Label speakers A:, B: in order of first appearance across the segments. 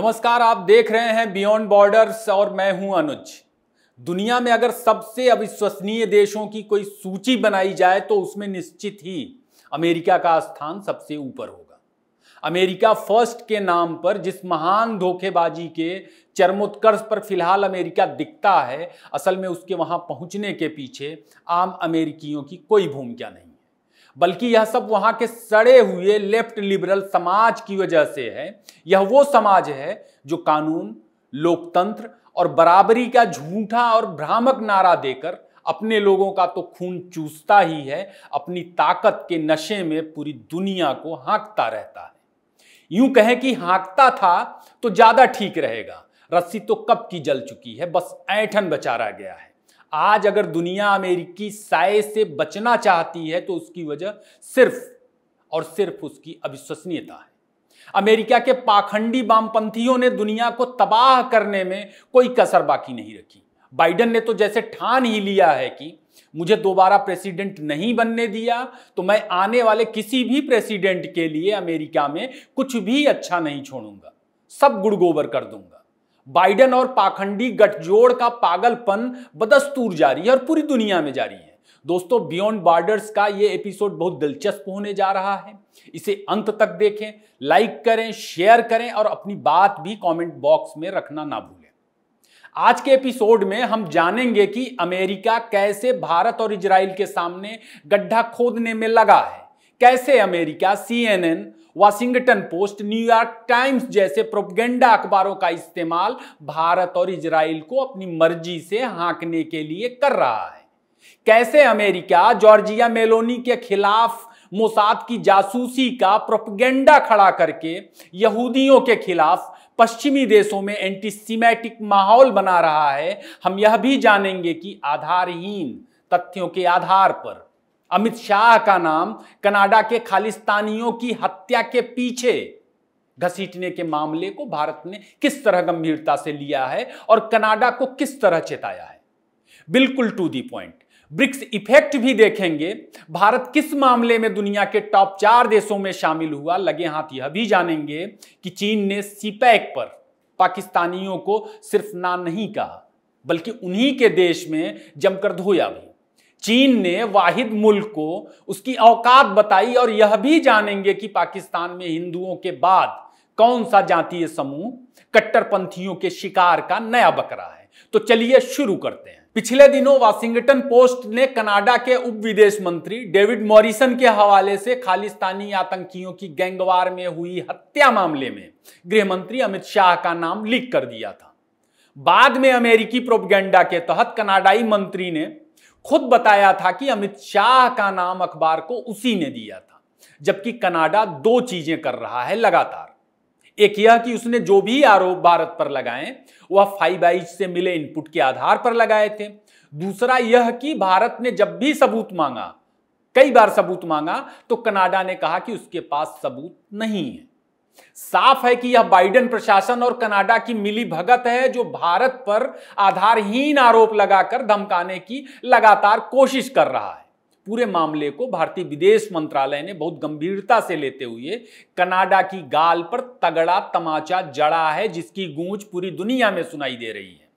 A: नमस्कार आप देख रहे हैं बियॉन्ड बॉर्डर्स और मैं हूं अनुज दुनिया में अगर सबसे अविश्वसनीय देशों की कोई सूची बनाई जाए तो उसमें निश्चित ही अमेरिका का स्थान सबसे ऊपर होगा अमेरिका फर्स्ट के नाम पर जिस महान धोखेबाजी के चरमोत्कर्ष पर फिलहाल अमेरिका दिखता है असल में उसके वहां पहुंचने के पीछे आम अमेरिकियों की कोई भूमिका नहीं बल्कि यह सब वहां के सड़े हुए लेफ्ट लिबरल समाज की वजह से है यह वो समाज है जो कानून लोकतंत्र और बराबरी का झूठा और भ्रामक नारा देकर अपने लोगों का तो खून चूसता ही है अपनी ताकत के नशे में पूरी दुनिया को हाँकता रहता है यूं कहें कि हाँकता था तो ज्यादा ठीक रहेगा रस्सी तो कब की जल चुकी है बस ऐठन बचारा गया है आज अगर दुनिया अमेरिकी साय से बचना चाहती है तो उसकी वजह सिर्फ और सिर्फ उसकी अविश्वसनीयता है अमेरिका के पाखंडी वामपंथियों ने दुनिया को तबाह करने में कोई कसर बाकी नहीं रखी बाइडन ने तो जैसे ठान ही लिया है कि मुझे दोबारा प्रेसिडेंट नहीं बनने दिया तो मैं आने वाले किसी भी प्रेसिडेंट के लिए अमेरिका में कुछ भी अच्छा नहीं छोड़ूंगा सब गुड़गोबर कर दूंगा बाइडेन और पाखंडी गठजोड़ का पागलपन बदस्तूर जारी है और पूरी दुनिया में जारी है दोस्तों बियॉन्ड बॉर्डर्स का ये एपिसोड बहुत दिलचस्प होने जा रहा है इसे अंत तक देखें लाइक करें शेयर करें और अपनी बात भी कमेंट बॉक्स में रखना ना भूलें आज के एपिसोड में हम जानेंगे कि अमेरिका कैसे भारत और इजराइल के सामने गड्ढा खोदने में लगा है कैसे America CNN Washington Post New York Times जैसे प्रोपगेंडा अखबारों का इस्तेमाल भारत और इजराइल को अपनी मर्जी से हाँकने के लिए कर रहा है कैसे अमेरिका जॉर्जिया मेलोनी के खिलाफ मोसाद की जासूसी का प्रोपगेंडा खड़ा करके यहूदियों के खिलाफ पश्चिमी देशों में एंटीसीमेटिक माहौल बना रहा है हम यह भी जानेंगे कि आधारहीन तथ्यों के आधार पर अमित शाह का नाम कनाडा के खालिस्तानियों की हत्या के पीछे घसीटने के मामले को भारत ने किस तरह गंभीरता से लिया है और कनाडा को किस तरह चेताया है बिल्कुल to the point BRICS effect भी देखेंगे भारत किस मामले में दुनिया के टॉप चार देशों में शामिल हुआ लगे हाथ यह भी जानेंगे कि चीन ने सीपैक e पर पाकिस्तानियों को सिर्फ ना नहीं कहा बल्कि उन्हीं के देश में जमकर धोया भी चीन ने वाहिद मुल्क को उसकी औकात बताई और यह भी जानेंगे कि पाकिस्तान में हिंदुओं के बाद कौन सा जातीय समूह कट्टरपंथियों के शिकार का नया बकरा है तो चलिए शुरू करते हैं पिछले दिनों वाशिंगटन पोस्ट ने कनाडा के उप विदेश मंत्री डेविड मॉरिसन के हवाले से खालिस्तानी आतंकियों की गैंगवार में हुई हत्या मामले में गृह मंत्री अमित शाह का नाम लीक कर दिया था बाद में अमेरिकी प्रोपगेंडा के तहत कनाडाई मंत्री ने खुद बताया था कि अमित शाह का नाम अखबार को उसी ने दिया था जबकि कनाडा दो चीजें कर रहा है लगातार एक यह कि उसने जो भी आरोप भारत पर लगाए वह फाइव आईज से मिले इनपुट के आधार पर लगाए थे दूसरा यह कि भारत ने जब भी सबूत मांगा कई बार सबूत मांगा तो कनाडा ने कहा कि उसके पास सबूत नहीं है साफ है कि यह बाइडेन प्रशासन और कनाडा की मिली भगत है जो भारत पर आधारहीन आरोप लगाकर धमकाने की लगातार कोशिश कर रहा है पूरे मामले को भारतीय विदेश मंत्रालय ने बहुत गंभीरता से लेते हुए कनाडा की गाल पर तगड़ा तमाचा जड़ा है जिसकी गूंज पूरी दुनिया में सुनाई दे रही है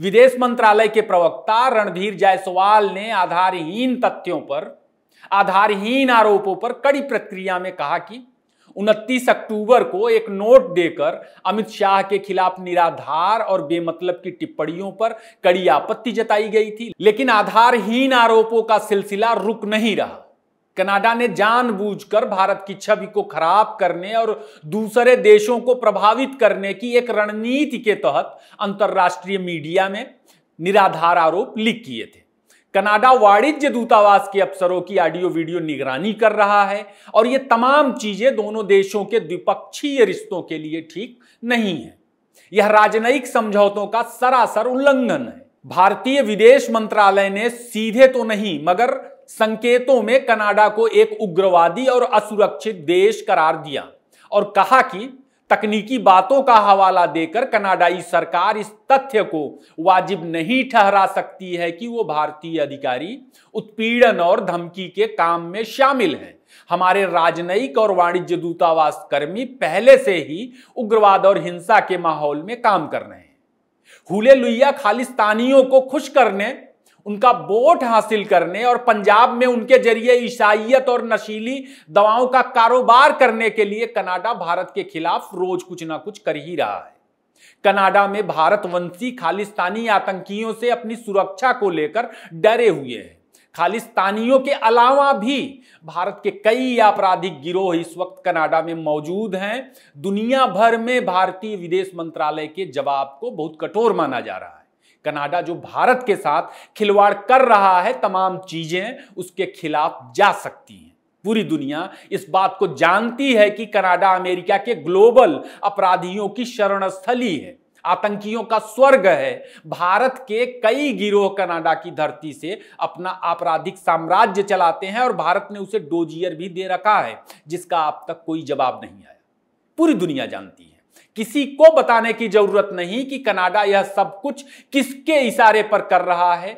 A: विदेश मंत्रालय के प्रवक्ता रणधीर जायसवाल ने आधारहीन तथ्यों पर आधारहीन आरोपों पर कड़ी प्रक्रिया में कहा कि उनतीस अक्टूबर को एक नोट देकर अमित शाह के खिलाफ निराधार और बेमतलब की टिप्पणियों पर कड़ी आपत्ति जताई गई थी लेकिन आधारहीन आरोपों का सिलसिला रुक नहीं रहा कनाडा ने जानबूझकर भारत की छवि को खराब करने और दूसरे देशों को प्रभावित करने की एक रणनीति के तहत अंतर्राष्ट्रीय मीडिया में निराधार आरोप लीक किए थे कनाडा वाणिज्य दूतावास के अफसरों की ऑडियो वीडियो निगरानी कर रहा है और ये तमाम चीजें दोनों देशों के द्विपक्षीय रिश्तों के लिए ठीक नहीं है यह राजनयिक समझौतों का सरासर उल्लंघन है भारतीय विदेश मंत्रालय ने सीधे तो नहीं मगर संकेतों में कनाडा को एक उग्रवादी और असुरक्षित देश करार दिया और कहा कि तकनीकी बातों का हवाला देकर कनाडाई सरकार इस तथ्य को वाजिब नहीं ठहरा सकती है कि वो भारतीय अधिकारी उत्पीड़न और धमकी के काम में शामिल हैं हमारे राजनयिक और वाणिज्य दूतावास कर्मी पहले से ही उग्रवाद और हिंसा के माहौल में काम कर रहे हैं हुले लुइया खालिस्तानियों को खुश करने उनका वोट हासिल करने और पंजाब में उनके जरिए ईसाइत और नशीली दवाओं का कारोबार करने के लिए कनाडा भारत के खिलाफ रोज कुछ ना कुछ कर ही रहा है कनाडा में भारतवंशी खालिस्तानी आतंकियों से अपनी सुरक्षा को लेकर डरे हुए हैं खालिस्तानियों के अलावा भी भारत के कई आपराधिक गिरोह इस वक्त कनाडा में मौजूद हैं दुनिया भर में भारतीय विदेश मंत्रालय के जवाब को बहुत कठोर माना जा रहा है कनाडा जो भारत के साथ खिलवाड़ कर रहा है तमाम चीजें उसके खिलाफ जा सकती हैं पूरी दुनिया इस बात को जानती है कि कनाडा अमेरिका के ग्लोबल अपराधियों की शरणस्थली है आतंकियों का स्वर्ग है भारत के कई गिरोह कनाडा की धरती से अपना आपराधिक साम्राज्य चलाते हैं और भारत ने उसे डोजियर भी दे रखा है जिसका अब तक कोई जवाब नहीं आया पूरी दुनिया जानती है किसी को बताने की जरूरत नहीं कि कनाडा यह सब कुछ किसके इशारे पर कर रहा है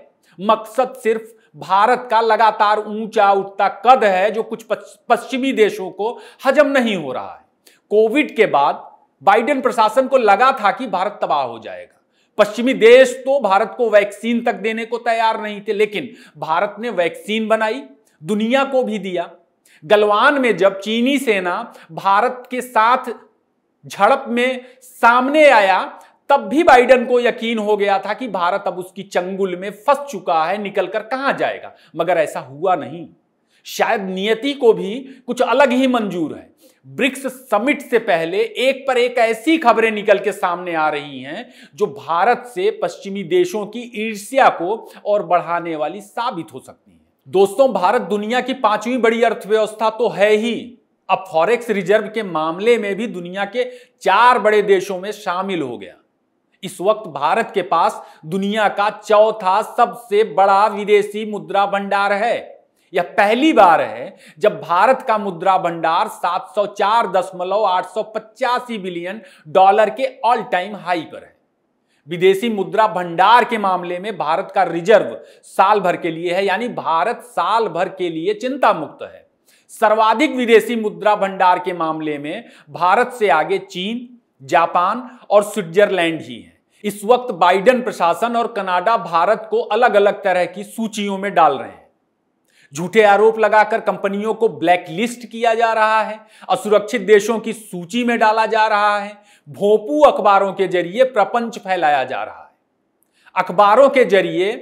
A: मकसद सिर्फ भारत का लगातार ऊंचा उठता कद है जो कुछ पश्चिमी देशों को हजम नहीं हो रहा है कोविड के बाद बाइडेन प्रशासन को लगा था कि भारत तबाह हो जाएगा पश्चिमी देश तो भारत को वैक्सीन तक देने को तैयार नहीं थे लेकिन भारत ने वैक्सीन बनाई दुनिया को भी दिया गलवान में जब चीनी सेना भारत के साथ झड़प में सामने आया तब भी बाइडन को यकीन हो गया था कि भारत अब उसकी चंगुल में फंस चुका है निकलकर कहां जाएगा मगर ऐसा हुआ नहीं शायद नियति को भी कुछ अलग ही मंजूर है ब्रिक्स समिट से पहले एक पर एक ऐसी खबरें निकल के सामने आ रही हैं जो भारत से पश्चिमी देशों की ईर्ष्या को और बढ़ाने वाली साबित हो सकती है दोस्तों भारत दुनिया की पांचवी बड़ी अर्थव्यवस्था तो है ही अब फॉरेक्स रिजर्व के मामले में भी दुनिया के चार बड़े देशों में शामिल हो गया इस वक्त भारत के पास दुनिया का चौथा सबसे बड़ा विदेशी मुद्रा भंडार है यह पहली बार है जब भारत का मुद्रा भंडार सात बिलियन डॉलर के ऑल टाइम हाई पर है विदेशी मुद्रा भंडार के मामले में भारत का रिजर्व साल भर के लिए है यानी भारत साल भर के लिए चिंता मुक्त है सर्वाधिक विदेशी मुद्रा भंडार के मामले में भारत से आगे चीन जापान और स्विट्जरलैंड ही है इस वक्त बाइडन प्रशासन और कनाडा भारत को अलग अलग तरह की सूचियों में डाल रहे हैं झूठे आरोप लगाकर कंपनियों को ब्लैकलिस्ट किया जा रहा है असुरक्षित देशों की सूची में डाला जा रहा है भोपू अखबारों के जरिए प्रपंच फैलाया जा रहा है अखबारों के जरिए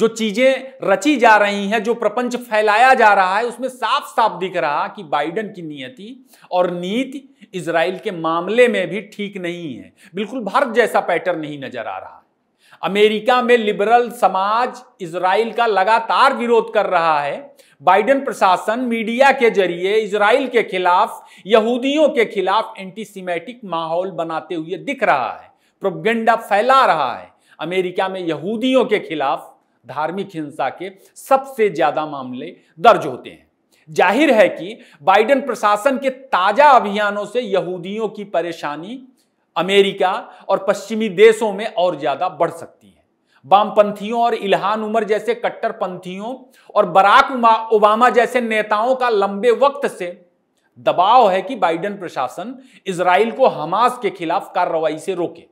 A: जो चीजें रची जा रही हैं जो प्रपंच फैलाया जा रहा है उसमें साफ साफ दिख रहा कि बाइडन की नियति और नीति इसराइल के मामले में भी ठीक नहीं है बिल्कुल भारत जैसा पैटर्न नहीं नजर आ रहा अमेरिका में लिबरल समाज इसराइल का लगातार विरोध कर रहा है बाइडन प्रशासन मीडिया के जरिए इसराइल के खिलाफ यहूदियों के खिलाफ एंटीसीमेटिक माहौल बनाते हुए दिख रहा है प्रोपगेंडा फैला रहा है अमेरिका में यहूदियों के खिलाफ धार्मिक हिंसा के सबसे ज्यादा मामले दर्ज होते हैं जाहिर है कि बाइडेन प्रशासन के ताजा अभियानों से यहूदियों की परेशानी अमेरिका और पश्चिमी देशों में और ज्यादा बढ़ सकती है वामपंथियों और इलहान उमर जैसे कट्टरपंथियों और बराक ओबामा जैसे नेताओं का लंबे वक्त से दबाव है कि बाइडेन प्रशासन इसराइल को हमास के खिलाफ कार्रवाई से रोके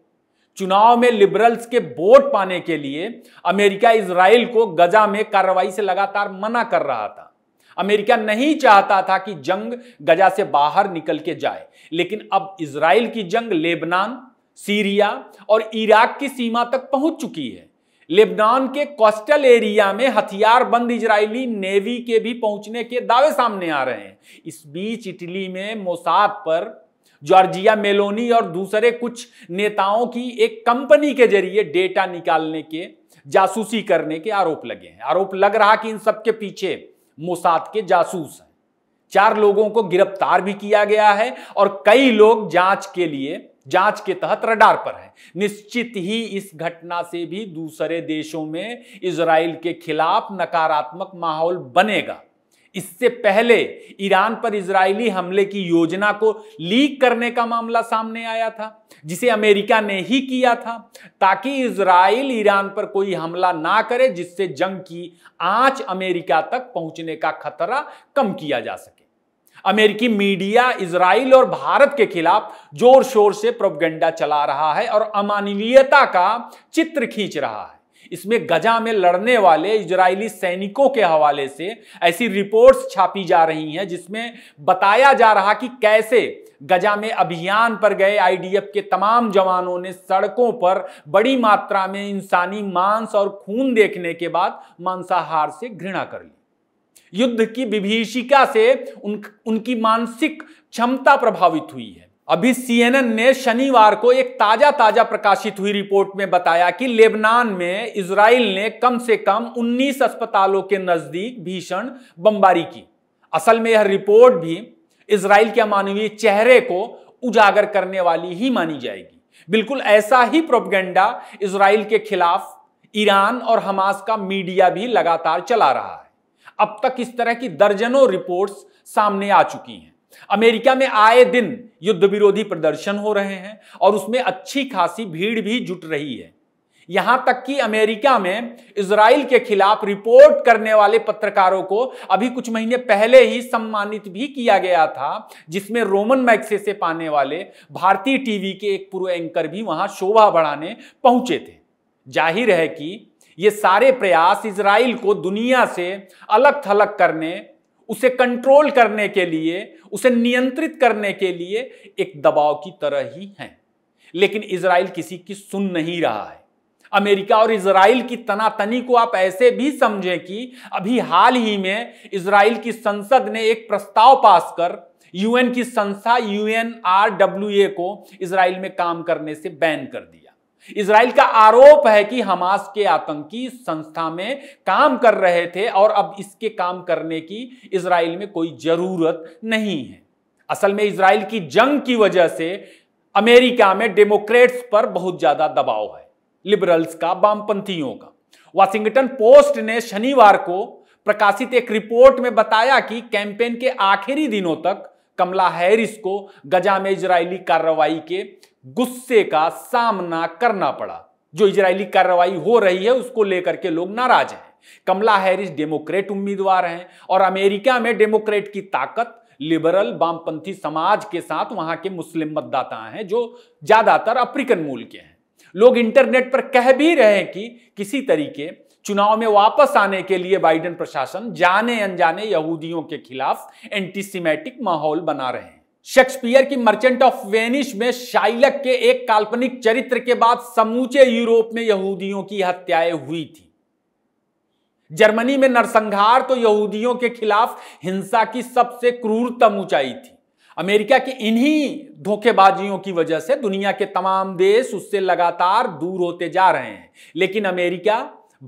A: चुनाव में लिबरल्स के वोट पाने के लिए अमेरिका इसराइल को गजा में कार्रवाई से लगातार मना कर रहा था अमेरिका नहीं चाहता था कि जंग गजा से बाहर निकल के जाए लेकिन अब इसराइल की जंग लेबनान सीरिया और इराक की सीमा तक पहुंच चुकी है लेबनान के कोस्टल एरिया में हथियारबंद इजरायली नेवी के भी पहुंचने के दावे सामने आ रहे हैं इस बीच इटली में मोसाद पर जॉर्जिया मेलोनी और दूसरे कुछ नेताओं की एक कंपनी के जरिए डेटा निकालने के जासूसी करने के आरोप लगे हैं आरोप लग रहा कि इन सब के पीछे मोसाद के जासूस हैं चार लोगों को गिरफ्तार भी किया गया है और कई लोग जांच के लिए जांच के तहत रडार पर है निश्चित ही इस घटना से भी दूसरे देशों में इसराइल के खिलाफ नकारात्मक माहौल बनेगा इससे पहले ईरान पर इजरायली हमले की योजना को लीक करने का मामला सामने आया था जिसे अमेरिका ने ही किया था ताकि इसराइल ईरान पर कोई हमला ना करे जिससे जंग की आंच अमेरिका तक पहुंचने का खतरा कम किया जा सके अमेरिकी मीडिया इसराइल और भारत के खिलाफ जोर शोर से प्रोपगेंडा चला रहा है और अमानवीयता का चित्र खींच रहा है इसमें गजा में लड़ने वाले इजरायली सैनिकों के हवाले से ऐसी रिपोर्ट्स छापी जा रही हैं जिसमें बताया जा रहा कि कैसे गजा में अभियान पर गए आईडीएफ के तमाम जवानों ने सड़कों पर बड़ी मात्रा में इंसानी मांस और खून देखने के बाद मांसाहार से घृणा कर ली युद्ध की विभीषिका से उन, उनकी मानसिक क्षमता प्रभावित हुई है अभी सीएनएन ने शनिवार को एक ताजा ताजा प्रकाशित हुई रिपोर्ट में बताया कि लेबनान में इसराइल ने कम से कम 19 अस्पतालों के नजदीक भीषण बमबारी की असल में यह रिपोर्ट भी इसराइल के मानवीय चेहरे को उजागर करने वाली ही मानी जाएगी बिल्कुल ऐसा ही प्रोपगेंडा इसराइल के खिलाफ ईरान और हमास का मीडिया भी लगातार चला रहा है अब तक इस तरह की दर्जनों रिपोर्ट्स सामने आ चुकी हैं अमेरिका में आए दिन युद्ध विरोधी प्रदर्शन हो रहे हैं और उसमें अच्छी खासी भीड़ भी जुट रही है यहां तक कि अमेरिका में इसराइल के खिलाफ रिपोर्ट करने वाले पत्रकारों को अभी कुछ महीने पहले ही सम्मानित भी किया गया था जिसमें रोमन मैक्से से पाने वाले भारतीय टीवी के एक पूर्व एंकर भी वहां शोभा बढ़ाने पहुंचे थे जाहिर है कि ये सारे प्रयास इसराइल को दुनिया से अलग थलग करने उसे कंट्रोल करने के लिए उसे नियंत्रित करने के लिए एक दबाव की तरह ही हैं लेकिन इसराइल किसी की सुन नहीं रहा है अमेरिका और इसराइल की तनातनी को आप ऐसे भी समझें कि अभी हाल ही में इसराइल की संसद ने एक प्रस्ताव पास कर यूएन की संस्था यूएनआरडब्ल्यूए को इसराइल में काम करने से बैन कर दिया इसराइल का आरोप है कि हमास के आतंकी संस्था में काम कर रहे थे और अब इसके काम करने की इसराइल में कोई जरूरत नहीं है असल में इसराइल की जंग की वजह से अमेरिका में डेमोक्रेट्स पर बहुत ज्यादा दबाव है लिबरल्स का वामपंथियों का वाशिंगटन पोस्ट ने शनिवार को प्रकाशित एक रिपोर्ट में बताया कि कैंपेन के आखिरी दिनों तक कमला हैरिस को गजा में इजरायली कार्रवाई के गुस्से का सामना करना पड़ा जो इजरायली कार्रवाई हो रही है उसको लेकर के लोग नाराज हैं कमला हैरिस डेमोक्रेट उम्मीदवार हैं और अमेरिका में डेमोक्रेट की ताकत लिबरल वामपंथी समाज के साथ वहां के मुस्लिम मतदाता हैं जो ज्यादातर अफ्रीकन मूल के हैं लोग इंटरनेट पर कह भी रहे हैं कि किसी तरीके चुनाव में वापस आने के लिए बाइडेन प्रशासन जाने अनजाने यहूदियों के खिलाफ एंटीसीमेटिक माहौल बना रहे हैं शेक्सपियर की मर्चेंट ऑफ वेनिस में शाइलक के एक काल्पनिक चरित्र के बाद समूचे यूरोप में यहूदियों की हत्याएं हुई थी जर्मनी में नरसंहार तो यहूदियों के खिलाफ हिंसा की सबसे क्रूरतम ऊंचाई थी अमेरिका की इन्हीं धोखेबाजियों की वजह से दुनिया के तमाम देश उससे लगातार दूर होते जा रहे हैं लेकिन अमेरिका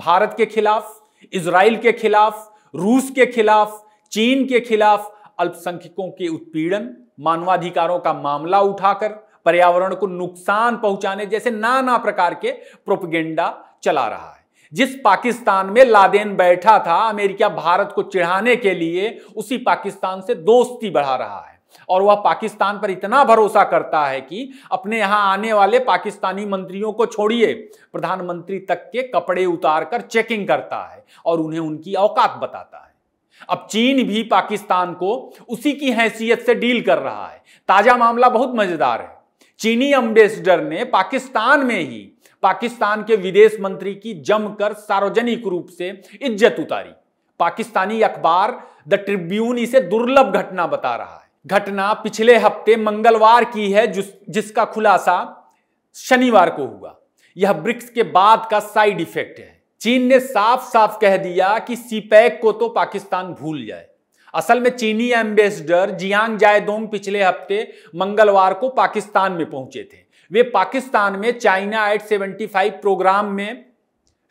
A: भारत के खिलाफ इसराइल के खिलाफ रूस के खिलाफ चीन के खिलाफ अल्पसंख्यकों के उत्पीड़न मानवाधिकारों का मामला उठाकर पर्यावरण को नुकसान पहुंचाने जैसे नाना प्रकार के प्रोपगेंडा चला रहा है जिस पाकिस्तान में लादेन बैठा था अमेरिका भारत को चिढ़ाने के लिए उसी पाकिस्तान से दोस्ती बढ़ा रहा है और वह पाकिस्तान पर इतना भरोसा करता है कि अपने यहां आने वाले पाकिस्तानी मंत्रियों को छोड़िए प्रधानमंत्री तक के कपड़े उतार कर चेकिंग करता है और उन्हें उनकी औकात बताता है अब चीन भी पाकिस्तान को उसी की हैसियत से डील कर रहा है ताजा मामला बहुत मजेदार है चीनी एम्बेसडर ने पाकिस्तान में ही पाकिस्तान के विदेश मंत्री की जमकर सार्वजनिक रूप से इज्जत उतारी पाकिस्तानी अखबार द ट्रिब्यून इसे दुर्लभ घटना बता रहा है घटना पिछले हफ्ते मंगलवार की है जिसका खुलासा शनिवार को हुआ यह ब्रिक्स के बाद का साइड इफेक्ट है चीन ने साफ साफ कह दिया कि सीपैक को तो पाकिस्तान भूल जाए असल में चीनी एम्बेसडर जियांग जायदोंग पिछले हफ्ते मंगलवार को पाकिस्तान में पहुंचे थे वे पाकिस्तान में चाइना एट फाइव प्रोग्राम में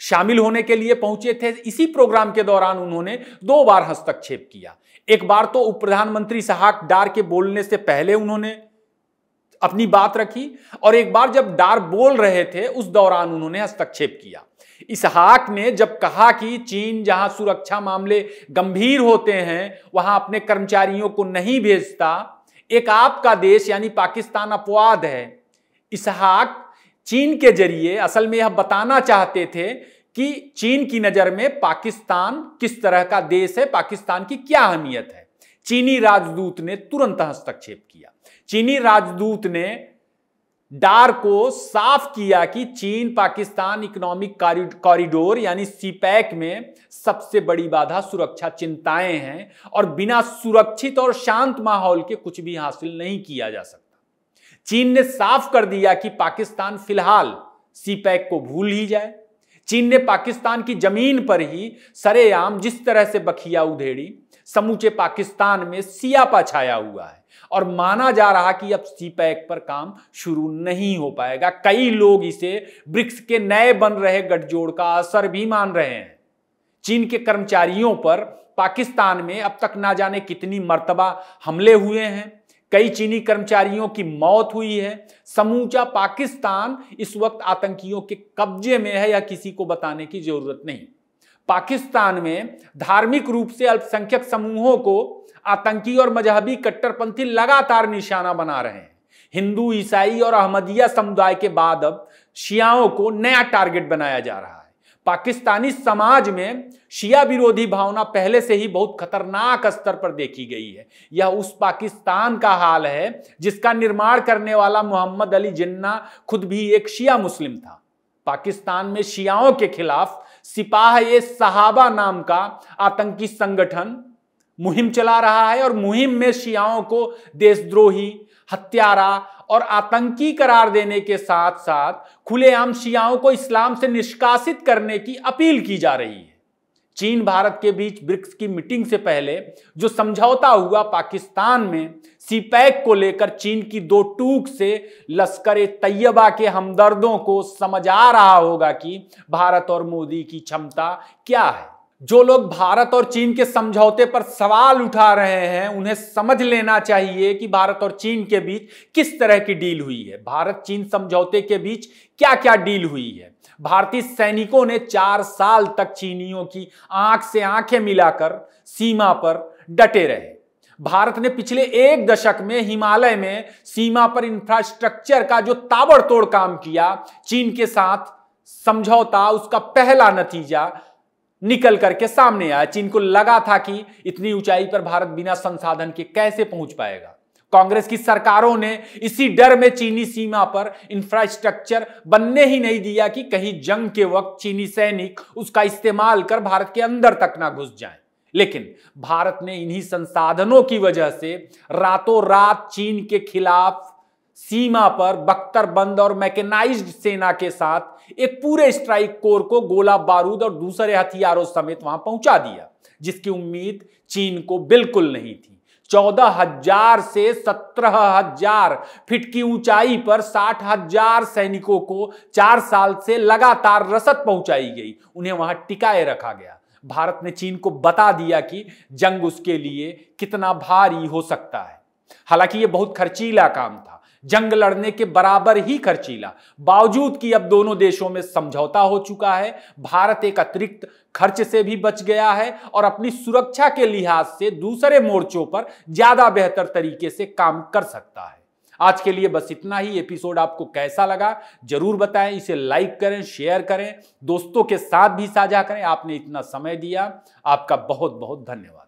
A: शामिल होने के लिए पहुंचे थे इसी प्रोग्राम के दौरान उन्होंने दो बार हस्तक्षेप किया एक बार तो उप प्रधानमंत्री सहाक डार के बोलने से पहले उन्होंने अपनी बात रखी और एक बार जब डार बोल रहे थे उस दौरान उन्होंने हस्तक्षेप किया इसहाक ने जब कहा कि चीन जहां सुरक्षा मामले गंभीर होते हैं वहां अपने कर्मचारियों को नहीं भेजता एक आपका देश यानी पाकिस्तान अपवाद है इसहाक चीन के जरिए असल में यह बताना चाहते थे कि चीन की नज़र में पाकिस्तान किस तरह का देश है पाकिस्तान की क्या अहमियत है चीनी राजदूत ने तुरंत हस्तक्षेप किया चीनी राजदूत ने डार को साफ किया कि चीन पाकिस्तान इकोनॉमिक कॉरिडोर यानी सीपैक में सबसे बड़ी बाधा सुरक्षा चिंताएं हैं और बिना सुरक्षित और शांत माहौल के कुछ भी हासिल नहीं किया जा सकता चीन ने साफ कर दिया कि पाकिस्तान फिलहाल सीपैक को भूल ही जाए चीन ने पाकिस्तान की जमीन पर ही सरेआम जिस तरह से बखिया उधेड़ी समूचे पाकिस्तान में सियापा छाया हुआ है और माना जा रहा कि अब सीपैक पर काम शुरू नहीं हो पाएगा कई लोग इसे ब्रिक्स के नए बन रहे गठजोड़ का असर भी मान रहे हैं चीन के कर्मचारियों पर पाकिस्तान में अब तक ना जाने कितनी मर्तबा हमले हुए हैं कई चीनी कर्मचारियों की मौत हुई है समूचा पाकिस्तान इस वक्त आतंकियों के कब्जे में है या किसी को बताने की जरूरत नहीं पाकिस्तान में धार्मिक रूप से अल्पसंख्यक समूहों को आतंकी और मजहबी कट्टरपंथी लगातार निशाना बना रहे हैं हिंदू ईसाई और अहमदिया समुदाय के बाद अब शियाओं को नया टारगेट बनाया जा रहा है पाकिस्तानी समाज में शिया विरोधी भावना पहले से ही बहुत खतरनाक स्तर पर देखी गई है यह उस पाकिस्तान का हाल है जिसका निर्माण करने वाला मोहम्मद अली जिन्ना खुद भी एक शिया मुस्लिम था पाकिस्तान में शियाओं के खिलाफ सिपाह ये सहाबा नाम का आतंकी संगठन मुहिम चला रहा है और मुहिम में शियाओं को देशद्रोही हत्यारा और आतंकी करार देने के साथ साथ खुलेआम शियाओं को इस्लाम से निष्कासित करने की अपील की जा रही है चीन भारत के बीच ब्रिक्स की मीटिंग से पहले जो समझौता हुआ पाकिस्तान में सीपैक को लेकर चीन की दो टूक से लश्कर तैयबा के हमदर्दों को समझ आ रहा होगा कि भारत और मोदी की क्षमता क्या है जो लोग भारत और चीन के समझौते पर सवाल उठा रहे हैं उन्हें समझ लेना चाहिए कि भारत और चीन के बीच किस तरह की डील हुई है भारत चीन समझौते के बीच क्या क्या डील हुई है भारतीय सैनिकों ने चार साल तक चीनियों की आंख से आंखें मिलाकर सीमा पर डटे रहे भारत ने पिछले एक दशक में हिमालय में सीमा पर इंफ्रास्ट्रक्चर का जो ताबड़तोड़ काम किया चीन के साथ समझौता उसका पहला नतीजा निकल करके सामने आया चीन को लगा था कि इतनी ऊंचाई पर भारत बिना संसाधन के कैसे पहुंच पाएगा कांग्रेस की सरकारों ने इसी डर में चीनी सीमा पर इंफ्रास्ट्रक्चर बनने ही नहीं दिया कि कहीं जंग के वक्त चीनी सैनिक उसका इस्तेमाल कर भारत के अंदर तक ना घुस जाएं। लेकिन भारत ने इन्हीं संसाधनों की वजह से रातों रात चीन के खिलाफ सीमा पर बख्तरबंद और मैकेनाइज्ड सेना के साथ एक पूरे स्ट्राइक कोर को गोला बारूद और दूसरे हथियारों समेत वहां पहुंचा दिया जिसकी उम्मीद चीन को बिल्कुल नहीं थी चौदह हजार से सत्रह हजार फिट की ऊंचाई पर साठ हजार सैनिकों को चार साल से लगातार रसद पहुंचाई गई उन्हें वहां टिकाए रखा गया भारत ने चीन को बता दिया कि जंग उसके लिए कितना भारी हो सकता है हालांकि यह बहुत खर्चीला काम था जंग लड़ने के बराबर ही खर्चीला बावजूद कि अब दोनों देशों में समझौता हो चुका है भारत एक अतिरिक्त खर्च से भी बच गया है और अपनी सुरक्षा के लिहाज से दूसरे मोर्चों पर ज्यादा बेहतर तरीके से काम कर सकता है आज के लिए बस इतना ही एपिसोड आपको कैसा लगा जरूर बताएं इसे लाइक करें शेयर करें दोस्तों के साथ भी साझा करें आपने इतना समय दिया आपका बहुत बहुत धन्यवाद